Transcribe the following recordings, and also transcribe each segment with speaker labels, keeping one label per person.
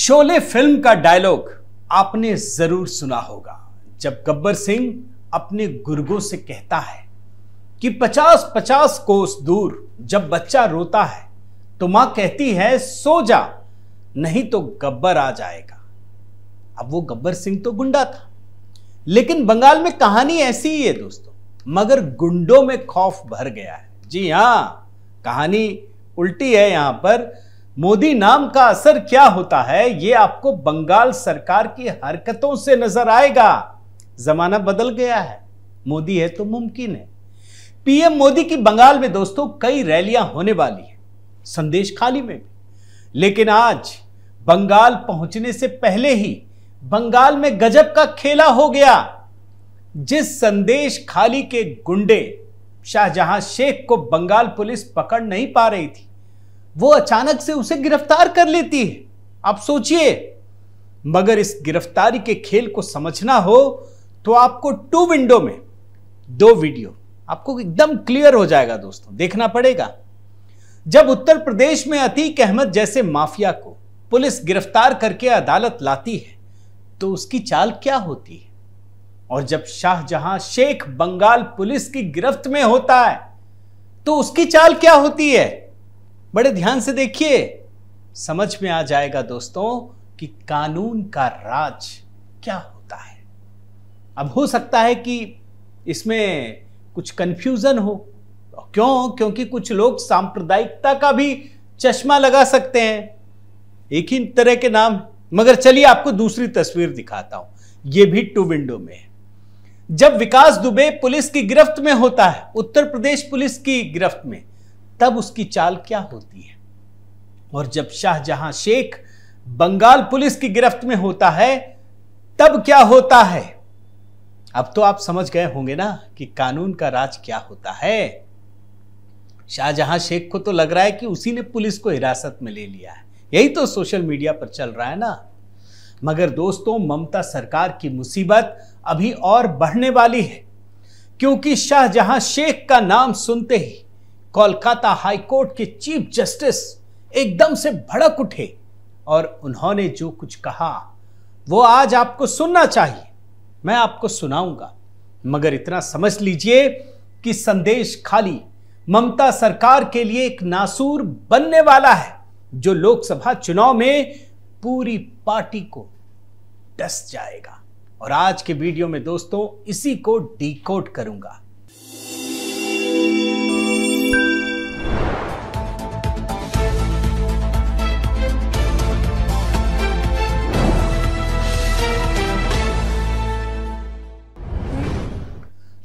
Speaker 1: Sholay film का dialogue आपने जरूर सुना होगा जब गब्बर सिंह अपने गुर्गों से कहता है कि पचास पचास कोस दूर जब बच्चा रोता है तो मां कहती है सो जा नहीं तो गब्बर आ जाएगा अब वो गब्बर सिंह तो गुंडा था लेकिन बंगाल में कहानी ऐसी ही है दोस्तों मगर गुंडों में खौफ भर गया है जी हां कहानी उल्टी है यहां पर मोदी नाम का असर क्या होता है ये आपको बंगाल सरकार की हरकतों से नजर आएगा जमाना बदल गया है मोदी है तो मुमकिन है पीएम मोदी की बंगाल में दोस्तों कई रैलियां होने वाली हैं संदेश खाली में भी लेकिन आज बंगाल पहुंचने से पहले ही बंगाल में गजब का खेला हो गया जिस संदेश खाली के गुंडे शाहजहां शेख को बंगाल पुलिस पकड़ नहीं पा रही थी वो अचानक से उसे गिरफ्तार कर लेती है आप सोचिए मगर इस गिरफ्तारी के खेल को समझना हो तो आपको टू विंडो में दो वीडियो आपको एकदम क्लियर हो जाएगा दोस्तों देखना पड़ेगा जब उत्तर प्रदेश में अतीक अहमद जैसे माफिया को पुलिस गिरफ्तार करके अदालत लाती है तो उसकी चाल क्या होती है और जब शाहजहां शेख बंगाल पुलिस की गिरफ्त में होता है तो उसकी चाल क्या होती है बड़े ध्यान से देखिए समझ में आ जाएगा दोस्तों कि कानून का राज क्या होता है अब हो सकता है कि इसमें कुछ कंफ्यूजन हो क्यों क्योंकि कुछ लोग सांप्रदायिकता का भी चश्मा लगा सकते हैं एक ही तरह के नाम मगर चलिए आपको दूसरी तस्वीर दिखाता हूं यह भी टू विंडो में है जब विकास दुबे पुलिस की गिरफ्त में होता है उत्तर प्रदेश पुलिस की गिरफ्त में तब उसकी चाल क्या होती है और जब शाहजहां शेख बंगाल पुलिस की गिरफ्त में होता है तब क्या होता है अब तो आप समझ गए होंगे ना कि कानून का राज क्या होता है शाहजहां शेख को तो लग रहा है कि उसी ने पुलिस को हिरासत में ले लिया है यही तो सोशल मीडिया पर चल रहा है ना मगर दोस्तों ममता सरकार की मुसीबत अभी और बढ़ने वाली है क्योंकि शाहजहां शेख का नाम सुनते ही कोलकाता हाईकोर्ट के चीफ जस्टिस एकदम से भड़क उठे और उन्होंने जो कुछ कहा वो आज आपको सुनना चाहिए मैं आपको सुनाऊंगा मगर इतना समझ लीजिए कि संदेश खाली ममता सरकार के लिए एक नासूर बनने वाला है जो लोकसभा चुनाव में पूरी पार्टी को डस जाएगा और आज के वीडियो में दोस्तों इसी को डीकोड करूंगा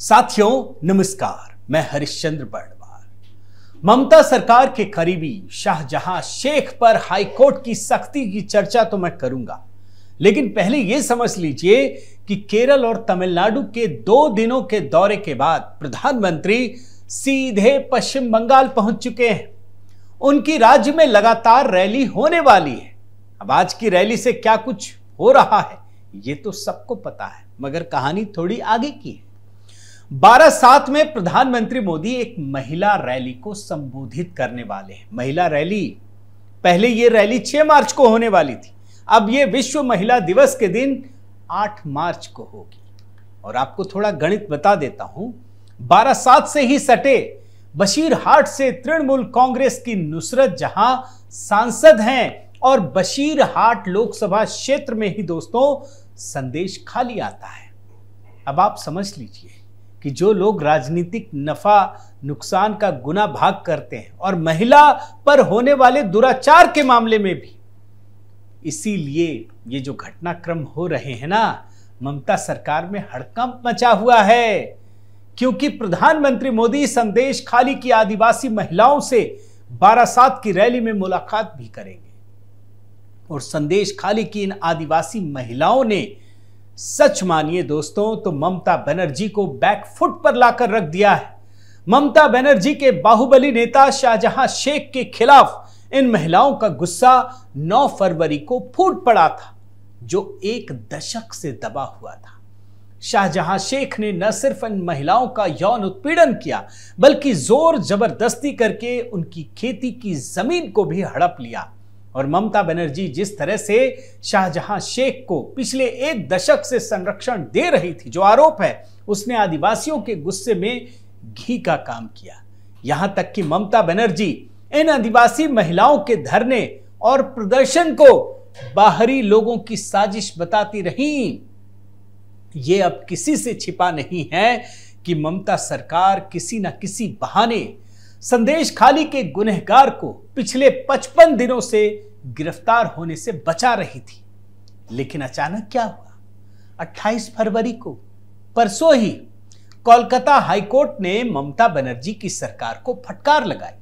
Speaker 1: साथियों नमस्कार मैं हरिश्चंद्र बर्डवार ममता सरकार के करीबी शाहजहां शेख पर हाईकोर्ट की सख्ती की चर्चा तो मैं करूंगा लेकिन पहले यह समझ लीजिए कि केरल और तमिलनाडु के दो दिनों के दौरे के बाद प्रधानमंत्री सीधे पश्चिम बंगाल पहुंच चुके हैं उनकी राज्य में लगातार रैली होने वाली है अब आज की रैली से क्या कुछ हो रहा है ये तो सबको पता है मगर कहानी थोड़ी आगे की है बारह सात में प्रधानमंत्री मोदी एक महिला रैली को संबोधित करने वाले हैं महिला रैली पहले यह रैली 6 मार्च को होने वाली थी अब यह विश्व महिला दिवस के दिन 8 मार्च को होगी और आपको थोड़ा गणित बता देता हूं बारह सात से ही सटे बशीरहाट से तृणमूल कांग्रेस की नुसरत जहां सांसद हैं और बशीरहाट लोकसभा क्षेत्र में ही दोस्तों संदेश खाली आता है अब आप समझ लीजिए कि जो लोग राजनीतिक नफा नुकसान का गुना भाग करते हैं और महिला पर होने वाले दुराचार के मामले में भी इसीलिए ये जो घटनाक्रम हो रहे हैं ना ममता सरकार में हड़कंप मचा हुआ है क्योंकि प्रधानमंत्री मोदी संदेश खाली की आदिवासी महिलाओं से बारासात की रैली में मुलाकात भी करेंगे और संदेश खाली की इन आदिवासी महिलाओं ने सच मानिए दोस्तों तो ममता बनर्जी को बैकफुट पर लाकर रख दिया है ममता बनर्जी के बाहुबली नेता शाहजहां शेख के खिलाफ इन महिलाओं का गुस्सा 9 फरवरी को फूट पड़ा था जो एक दशक से दबा हुआ था शाहजहां शेख ने न सिर्फ इन महिलाओं का यौन उत्पीड़न किया बल्कि जोर जबरदस्ती करके उनकी खेती की जमीन को भी हड़प लिया और ममता बनर्जी जिस तरह से शाहजहां शेख को पिछले एक दशक से संरक्षण दे रही थी जो आरोप है उसने आदिवासियों के गुस्से में घी का काम किया यहां तक कि ममता बनर्जी इन आदिवासी महिलाओं के धरने और प्रदर्शन को बाहरी लोगों की साजिश बताती रही ये अब किसी से छिपा नहीं है कि ममता सरकार किसी ना किसी बहाने संदेश खाली के गुनहगार को पिछले 55 दिनों से गिरफ्तार होने से बचा रही थी लेकिन अचानक क्या हुआ 28 फरवरी को परसों ही कोलकाता हाईकोर्ट ने ममता बनर्जी की सरकार को फटकार लगाई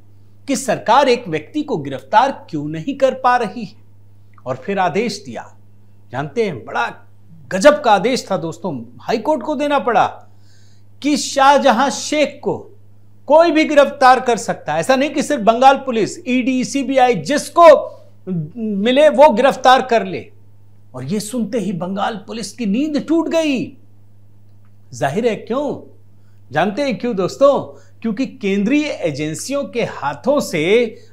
Speaker 1: कि सरकार एक व्यक्ति को गिरफ्तार क्यों नहीं कर पा रही है और फिर आदेश दिया जानते हैं बड़ा गजब का आदेश था दोस्तों हाईकोर्ट को देना पड़ा कि शाहजहां शेख को कोई भी गिरफ्तार कर सकता है ऐसा नहीं कि सिर्फ बंगाल पुलिस ईडी सीबीआई जिसको मिले वो गिरफ्तार कर ले और ये सुनते ही बंगाल पुलिस की नींद टूट गई जाहिर है क्यों जानते हैं क्यों दोस्तों क्योंकि केंद्रीय एजेंसियों के हाथों से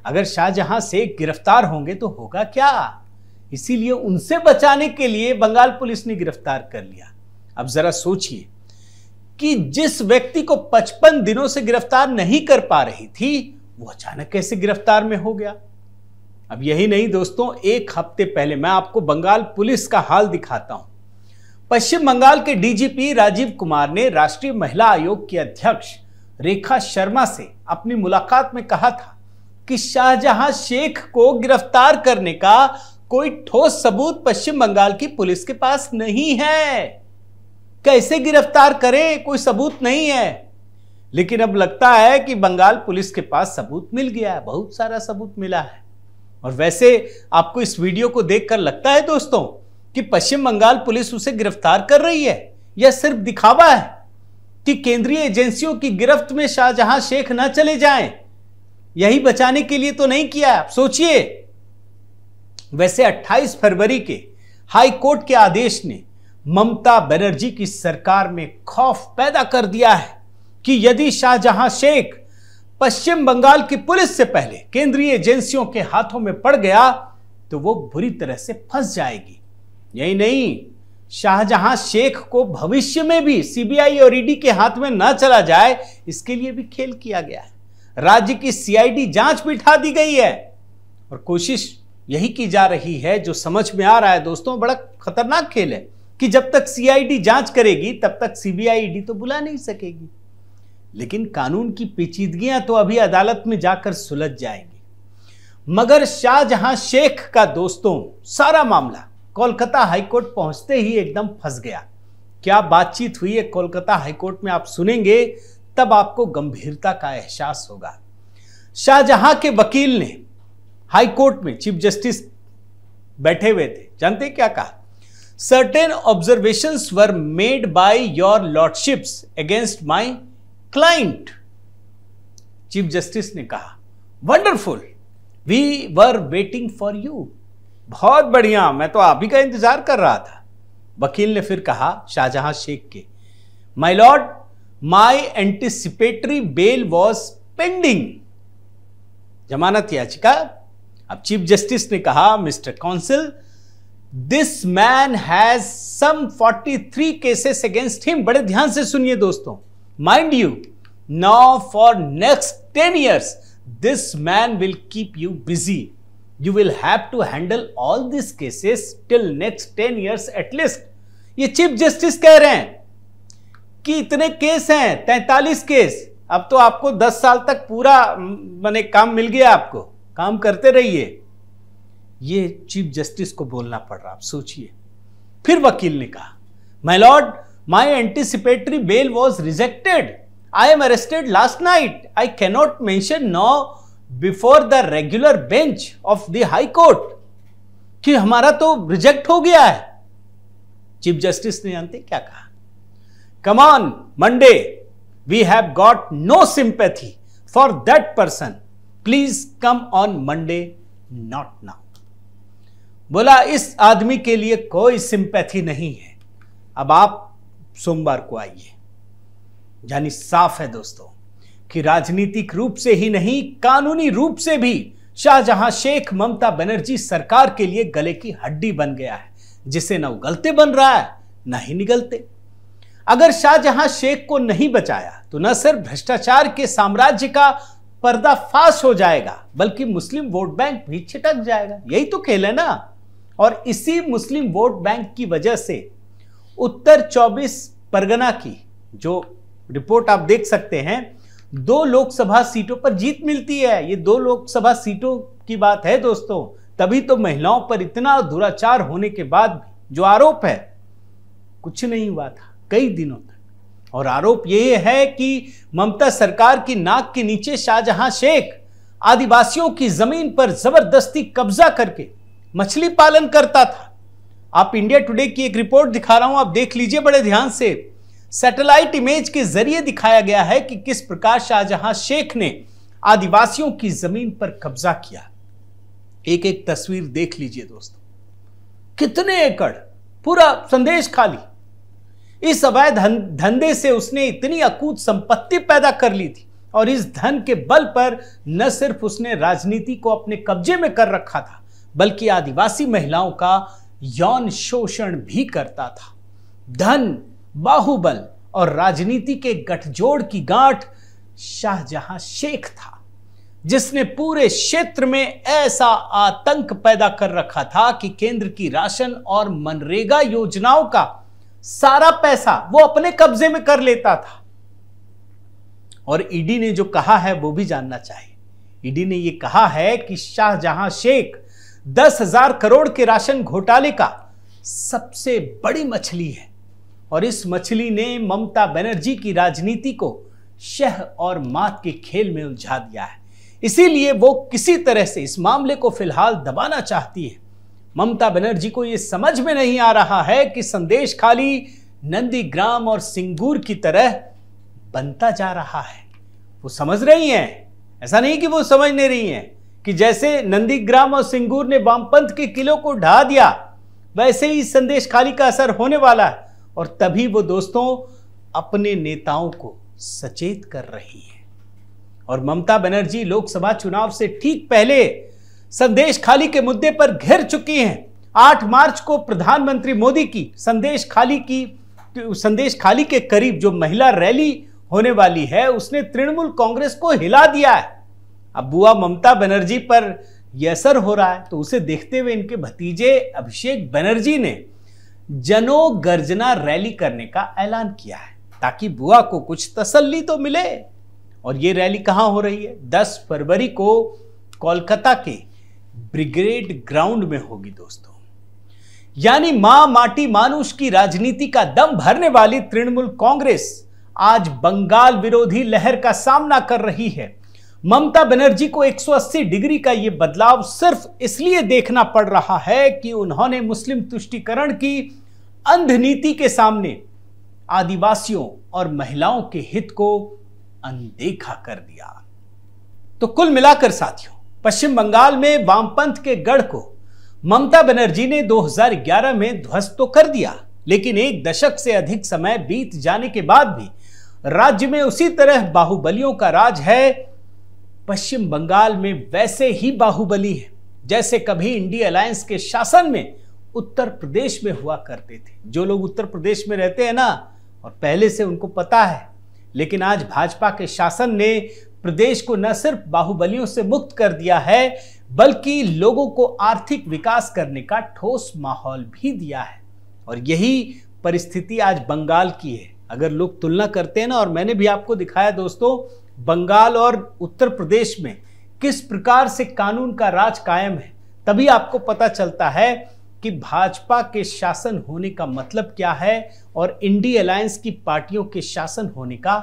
Speaker 1: अगर शाहजहां से गिरफ्तार होंगे तो होगा क्या इसीलिए उनसे बचाने के लिए बंगाल पुलिस ने गिरफ्तार कर लिया अब जरा सोचिए कि जिस व्यक्ति को 55 दिनों से गिरफ्तार नहीं कर पा रही थी वो अचानक कैसे गिरफ्तार में हो गया अब यही नहीं दोस्तों एक हफ्ते पहले मैं आपको बंगाल पुलिस का हाल दिखाता हूं पश्चिम बंगाल के डीजीपी राजीव कुमार ने राष्ट्रीय महिला आयोग की अध्यक्ष रेखा शर्मा से अपनी मुलाकात में कहा था कि शाहजहां शेख को गिरफ्तार करने का कोई ठोस सबूत पश्चिम बंगाल की पुलिस के पास नहीं है कैसे गिरफ्तार करें कोई सबूत नहीं है लेकिन अब लगता है कि बंगाल पुलिस के पास सबूत मिल गया है बहुत सारा सबूत मिला है और वैसे आपको इस वीडियो को देखकर लगता है दोस्तों कि पश्चिम बंगाल पुलिस उसे गिरफ्तार कर रही है यह सिर्फ दिखावा है कि केंद्रीय एजेंसियों की गिरफ्त में शाहजहां शेख ना चले जाएं यही बचाने के लिए तो नहीं किया आप सोचिए वैसे 28 फरवरी के हाई कोर्ट के आदेश ने ममता बनर्जी की सरकार में खौफ पैदा कर दिया है कि यदि शाहजहां शेख पश्चिम बंगाल की पुलिस से पहले केंद्रीय एजेंसियों के हाथों में पड़ गया तो वो बुरी तरह से फंस जाएगी यही नहीं शाहजहां शेख को भविष्य में भी सीबीआई और ईडी के हाथ में न चला जाए इसके लिए भी खेल किया गया है राज्य की सीआईडी जांच बिठा दी गई है और कोशिश यही की जा रही है जो समझ में आ रहा है दोस्तों बड़ा खतरनाक खेल है कि जब तक सीआईडी जांच करेगी तब तक सीबीआई ईडी तो बुला नहीं सकेगी लेकिन कानून की पेचीदगियां तो अभी अदालत में जाकर सुलझ जाएंगी मगर शाहजहां शेख का दोस्तों सारा मामला कोलकाता हाईकोर्ट पहुंचते ही एकदम फंस गया क्या बातचीत हुई है कोलकाता हाईकोर्ट में आप सुनेंगे तब आपको गंभीरता का एहसास होगा शाहजहां के वकील ने हाईकोर्ट में चीफ जस्टिस बैठे हुए थे जानते क्या कहा certain observations were made by your lordships against my client chief justice ने कहा wonderful we were waiting for you बहुत बढ़िया मैं तो आप ही का इंतजार कर रहा था वकील ने फिर कहा शाहजहां शेख के my lord my anticipatory bail was pending जमानत याचिका अब चीफ जस्टिस ने कहा mister counsel this man has some 43 cases against him बड़े ध्यान से सुनिए दोस्तों mind you now for next ten years this man will keep you busy you will have to handle all this cases till next ten years at least ये chief justice कह रहे हैं कि इतने केस हैं तैतालीस केस अब तो आपको दस साल तक पूरा मैंने काम मिल गया आपको काम करते रहिए ये चीफ जस्टिस को बोलना पड़ रहा आप सोचिए फिर वकील ने कहा lord My anticipatory bail was rejected. I am arrested last night. I cannot mention now before the regular bench of the High Court. कि हमारा तो रिजेक्ट हो गया है चीफ जस्टिस ने जानते क्या कहा come on Monday we have got no sympathy for that person please come on Monday not now बोला इस आदमी के लिए कोई सिंपैथी नहीं है अब आप सोमवार को आइए यानी साफ है दोस्तों कि राजनीतिक रूप से ही नहीं कानूनी रूप से भी शाहजहां शेख ममता बनर्जी सरकार के लिए गले की हड्डी बन गया है जिसे न उगलते बन रहा है न ही निगलते अगर शाहजहां शेख को नहीं बचाया तो न सिर्फ भ्रष्टाचार के साम्राज्य का पर्दाफाश हो जाएगा बल्कि मुस्लिम वोट बैंक भी छिटक जाएगा यही तो खेल है ना और इसी मुस्लिम वोट बैंक की वजह से उत्तर 24 परगना की जो रिपोर्ट आप देख सकते हैं दो लोकसभा सीटों पर जीत मिलती है ये दो लोकसभा सीटों की बात है दोस्तों तभी तो महिलाओं पर इतना दुराचार होने के बाद जो आरोप है कुछ नहीं हुआ था कई दिनों तक और आरोप यह है कि ममता सरकार की नाक के नीचे शाहजहां शेख आदिवासियों की जमीन पर जबरदस्ती कब्जा करके मछली पालन करता था आप इंडिया टुडे की एक रिपोर्ट दिखा रहा हूं आप देख लीजिए बड़े ध्यान से सैटेलाइट इमेज के जरिए दिखाया गया है कि किस प्रकार शाहजहां शेख ने आदिवासियों की जमीन पर कब्जा किया एक एक तस्वीर देख लीजिए दोस्तों कितने एकड़ पूरा संदेश खाली इस अवैध धंधे से उसने इतनी अकूत संपत्ति पैदा कर ली थी और इस धन के बल पर न सिर्फ उसने राजनीति को अपने कब्जे में कर रखा था बल्कि आदिवासी महिलाओं का यौन शोषण भी करता था धन बाहुबल और राजनीति के गठजोड़ की गांठ शाहजहां शेख था जिसने पूरे क्षेत्र में ऐसा आतंक पैदा कर रखा था कि केंद्र की राशन और मनरेगा योजनाओं का सारा पैसा वो अपने कब्जे में कर लेता था और ईडी ने जो कहा है वो भी जानना चाहिए ईडी ने यह कहा है कि शाहजहां शेख दस हजार करोड़ के राशन घोटाले का सबसे बड़ी मछली है और इस मछली ने ममता बनर्जी की राजनीति को शह और मात के खेल में उलझा दिया है इसीलिए वो किसी तरह से इस मामले को फिलहाल दबाना चाहती है ममता बनर्जी को यह समझ में नहीं आ रहा है कि संदेश खाली नंदीग्राम और सिंगूर की तरह बनता जा रहा है वो समझ रही हैं ऐसा नहीं कि वो समझ नहीं रही हैं कि जैसे नंदीग्राम और सिंगूर ने वामपंथ के किलों को ढा दिया वैसे ही संदेश खाली का असर होने वाला है और तभी वो दोस्तों अपने नेताओं को सचेत कर रही है और ममता बनर्जी लोकसभा चुनाव से ठीक पहले संदेश खाली के मुद्दे पर घिर चुकी हैं आठ मार्च को प्रधानमंत्री मोदी की संदेश खाली की संदेश खाली के करीब जो महिला रैली होने वाली है उसने तृणमूल कांग्रेस को हिला दिया है अब बुआ ममता बनर्जी पर यह असर हो रहा है तो उसे देखते हुए इनके भतीजे अभिषेक बनर्जी ने जनो गर्जना रैली करने का ऐलान किया है ताकि बुआ को कुछ तसल्ली तो मिले और ये रैली कहाँ हो रही है 10 फरवरी को कोलकाता के ब्रिगेड ग्राउंड में होगी दोस्तों यानी मां माटी मानुष की राजनीति का दम भरने वाली तृणमूल कांग्रेस आज बंगाल विरोधी लहर का सामना कर रही है ममता बनर्जी को 180 डिग्री का ये बदलाव सिर्फ इसलिए देखना पड़ रहा है कि उन्होंने मुस्लिम तुष्टिकरण की अंध नीति के सामने आदिवासियों और महिलाओं के हित को अनदेखा कर दिया तो कुल मिलाकर साथियों पश्चिम बंगाल में वामपंथ के गढ़ को ममता बनर्जी ने 2011 में ध्वस्त तो कर दिया लेकिन एक दशक से अधिक समय बीत जाने के बाद भी राज्य में उसी तरह बाहुबलियों का राज है पश्चिम बंगाल में वैसे ही बाहुबली है जैसे कभी इंडिया अलायंस के शासन में उत्तर प्रदेश में हुआ करते थे जो लोग उत्तर प्रदेश में रहते हैं ना और पहले से उनको पता है लेकिन आज भाजपा के शासन ने प्रदेश को न सिर्फ बाहुबलियों से मुक्त कर दिया है बल्कि लोगों को आर्थिक विकास करने का ठोस माहौल भी दिया है और यही परिस्थिति आज बंगाल की है अगर लोग तुलना करते हैं ना और मैंने भी आपको दिखाया दोस्तों बंगाल और उत्तर प्रदेश में किस प्रकार से कानून का राज कायम है तभी आपको पता चलता है कि भाजपा के शासन होने का मतलब क्या है और इंडी अलायंस की पार्टियों के शासन होने का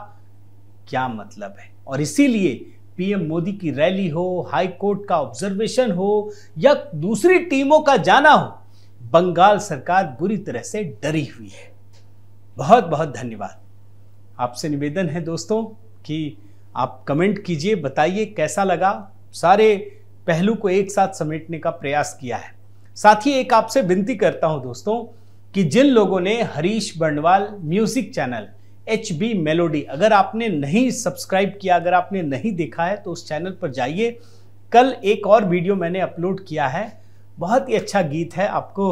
Speaker 1: क्या मतलब है और इसीलिए पीएम मोदी की रैली हो हाई कोर्ट का ऑब्जर्वेशन हो या दूसरी टीमों का जाना हो बंगाल सरकार बुरी तरह से डरी हुई है बहुत बहुत धन्यवाद आपसे निवेदन है दोस्तों कि आप कमेंट कीजिए बताइए कैसा लगा सारे पहलू को एक साथ समेटने का प्रयास किया है साथ ही एक आपसे विनती करता हूं दोस्तों कि जिन लोगों ने Harish Bandwal music channel H B melody अगर आपने नहीं सब्सक्राइब किया अगर आपने नहीं देखा है तो उस चैनल पर जाइए कल एक और वीडियो मैंने अपलोड किया है बहुत ही अच्छा गीत है आपको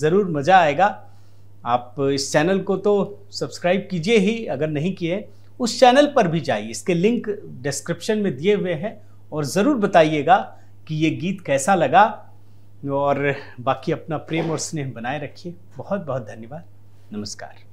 Speaker 1: ज़रूर मज़ा आएगा आप इस चैनल को तो सब्सक्राइब कीजिए ही अगर नहीं किए उस चैनल पर भी जाइए इसके लिंक डिस्क्रिप्शन में दिए हुए हैं और ज़रूर बताइएगा कि ये गीत कैसा लगा और बाकी अपना प्रेम और स्नेह बनाए रखिए बहुत बहुत धन्यवाद नमस्कार